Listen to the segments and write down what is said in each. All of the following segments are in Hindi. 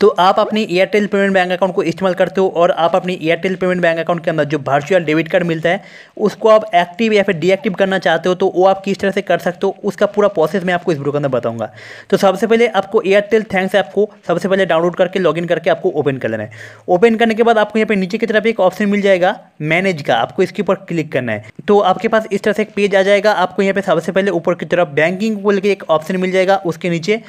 तो आप अपनी एयरटेल पेमेंट बैंक अकाउंट को इस्तेमाल करते हो और आप अपनी एयरटेल पेमेंट बैंक अकाउंट के अंदर जो वर्चुअल डेबिट कार्ड मिलता है उसको आप एक्टिव या फिर डीएक्टिव करना चाहते हो तो वो आप किस तरह से कर सकते हो उसका पूरा प्रोसेस मैं आपको इस वीडियो के अंदर बताऊंगा तो सबसे पहले आपको एयरटेल थैंक्स ऐप को सबसे पहले डाउनलोड करके इन करके आपको ओपन कर लेना है ओपन करने के बाद आपको यहाँ पे नीचे की तरफ एक ऑप्शन मिल जाएगा मैनेज का आपको इसके ऊपर क्लिक करना है तो आपके पास इस तरह से एक पेज आ जाएगा आपको यहाँ पे सबसे पहले ऊपर की तरफ बैंकिंग को लेकर एक ऑप्शन मिल जाएगा उसके नीचे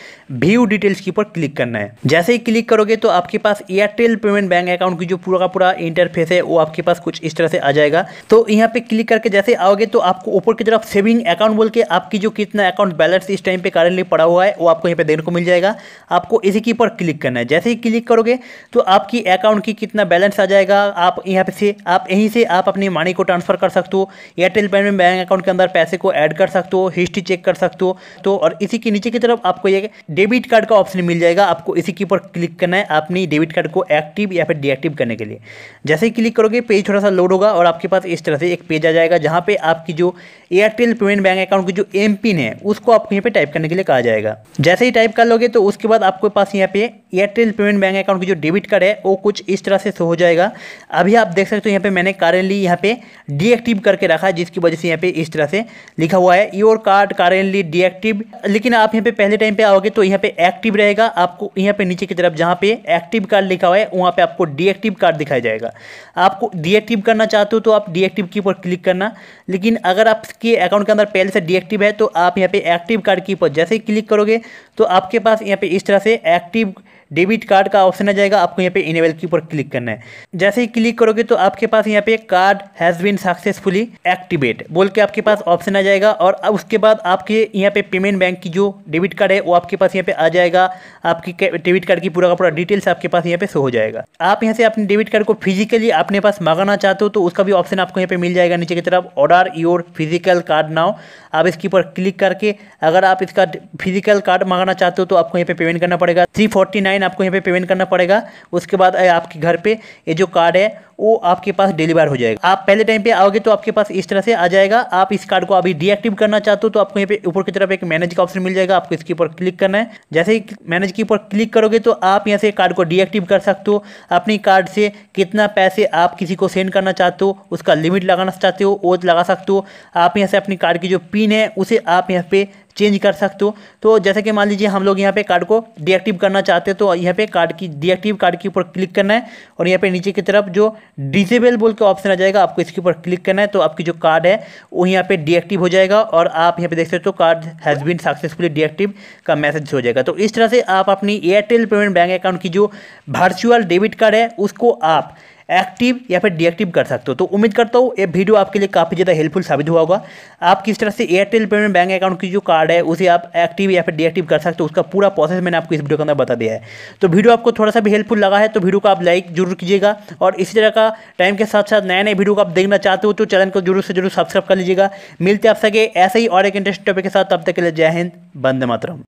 व्यू डिटेल्स के ऊपर क्लिक करना है जैसे ही क्लिक क्लिक करोगे तो आपके पास एयरटेल पेमेंट बैंक अकाउंट की जो पूरा का पूरा इंटरफेस है वो आपके पास कुछ इस तरह से आ जाएगा तो यहाँ पे क्लिक करके जैसे आओगे तो आपको ऊपर की तरफ सेविंग अकाउंट बोल के आपकी जो कितना अकाउंट बैलेंस इस टाइम पे कारेंटली पड़ा हुआ है वो आपको यहाँ पे देखने को मिल जाएगा आपको इसी के ऊपर क्लिक करना है जैसे ही क्लिक करोगे तो आपकी अकाउंट की कितना बैलेंस आ जाएगा आप यहाँ पे से आप यहीं से आप अपनी मनी को ट्रांसफर कर सकते हो एयरटेल पेमेंट बैंक अकाउंट के अंदर पैसे को ऐड कर सकते हो हिस्ट्री चेक कर सकते हो तो और इसी के नीचे की तरफ आपको ये डेबिट कार्ड का ऑप्शन मिल जाएगा आपको इसी के ऊपर क्लिक क्लिक करना है अपनी डेबिट कार्ड को एक्टिव या फिर डीएक्टिव करने के लिए जैसे ही क्लिक करोगे पेज थोड़ा सा लोड होगा और आपके पास इस तरह से एक पेज आ जाएगा जहाँ पे आपकी जो एयरटेल पेमेंट बैंक अकाउंट की जो एम पिन है उसको आपको यहाँ पे टाइप करने के लिए कहा जाएगा जैसे ही टाइप कर लोगे तो उसके बाद आपके पास यहाँ पे एयरटेल पेमेंट बैंक अकाउंट की जो डेबिट कार्ड है वो कुछ इस तरह से शो हो जाएगा अभी आप देख सकते हो यहाँ पे मैंने कारेंटली यहाँ पे डीएक्टिव करके रखा है जिसकी वजह से यहाँ पे इस तरह से लिखा हुआ है योर कार्ड कारेंटली डीएक्टिव लेकिन आप यहाँ पे पहले टाइम पे आओगे तो यहाँ पे एक्टिव रहेगा आपको यहाँ पे नीचे की तरफ जहाँ पे एक्टिव कार्ड लिखा हुआ है वहाँ पे आपको डीएक्टिव कार्ड दिखाया जाएगा आपको डीएक्टिव करना चाहते हो तो आप डीएक्टिव की पर क्लिक करना लेकिन अगर आपके अकाउंट के अंदर पहले से डीएक्टिव है तो आप यहाँ पे एक्टिव कार्ड की पर जैसे ही क्लिक करोगे तो आपके पास यहाँ पे इस तरह से एक्टिव डेबिट कार्ड का ऑप्शन आ जाएगा आपको यहाँ पे इनेबल के ऊपर क्लिक करना है जैसे ही क्लिक करोगे तो आपके पास यहाँ पे card has been successfully activate बोल के आपके पास ऑप्शन आ जाएगा और अब उसके बाद आपके यहाँ पे पेमेंट बैंक की जो डेबिट कार्ड है वो आपके पास यहाँ पे आ जाएगा आपकी डेबिट कार्ड की पूरा का पूरा डिटेल्स आपके पास यहाँ पे शो हो जाएगा आप यहाँ से अपने डेबिट कार्ड को फिजिकली अपने पास मांगाना चाहते हो तो उसका भी ऑप्शन आपको यहाँ पे मिल जाएगा नीचे की तरफ order your physical card now आप इसके ऊपर क्लिक करके अगर आप इसका फिजिकल कार्ड मांगाना चाहते हो तो आपको यहाँ पे पेमेंट करना पड़ेगा थ्री फोर्टी नाइन ऑनलाइन आपको यहाँ पे पेमेंट करना पड़ेगा उसके बाद आपके घर पे ये जो कार्ड है वो आपके पास डिलीवर हो जाएगा आप पहले टाइम पे आओगे तो आपके पास इस तरह से आ जाएगा आप इस कार्ड को अभी डीएक्टिव करना चाहते हो तो आपको यहाँ पे ऊपर की तरफ एक मैनेज का ऑप्शन मिल जाएगा आपको इसके ऊपर क्लिक करना है जैसे ही मैनेज के ऊपर क्लिक करोगे तो आप यहाँ से कार्ड को डीएक्टिव कर सकते हो अपनी कार्ड से कितना पैसे आप किसी को सेंड करना चाहते हो उसका लिमिट लगाना चाहते हो वो लगा सकते हो आप यहाँ से अपनी कार्ड की जो पिन है उसे आप यहाँ पे चेंज कर सकते हो तो जैसे कि मान लीजिए हम लोग यहाँ पे कार्ड को डीएक्टिव करना चाहते हैं तो यहाँ पे कार्ड की डीएक्टिव कार्ड के ऊपर क्लिक करना है और यहाँ पे नीचे की तरफ जो डिसेबल बोल के ऑप्शन आ जाएगा आपको इसके ऊपर क्लिक करना है तो आपकी जो कार्ड है वो यहाँ पर डीएक्टिव हो जाएगा और आप यहाँ पे देख सकते हो card has been successfully deactive का मैसेज हो जाएगा तो इस तरह से आप अपनी एयरटेल पेमेंट बैंक अकाउंट की जो वर्चुअल डेबिट कार्ड है उसको आप एक्टिव या फिर डीएक्टिव कर सकते हो तो उम्मीद करता हूँ ये वीडियो आपके लिए काफ़ी ज़्यादा हेल्पफुल साबित हुआ होगा आप किस तरह से एयरटेल पेमेंट बैंक अकाउंट की जो कार्ड है उसे आप एक्टिव या फिर डीएक्टिव कर सकते हो उसका पूरा प्रोसेस मैंने आपको इस वीडियो के अंदर बता दिया है तो वीडियो आपको थोड़ा सा भी हेल्पफुल लगा है तो वीडियो को आप लाइक जरूर कीजिएगा और इसी तरह का टाइम के साथ साथ नए नए वीडियो को आप देखना चाहते हो तो चैनल को जरूर से जरूर सब्सक्राइब कर लीजिएगा मिलते आप सके ऐसे ही और एक इंटरेस्ट टॉपिक के साथ तब तक के लिए जय हिंद बंदे मातरम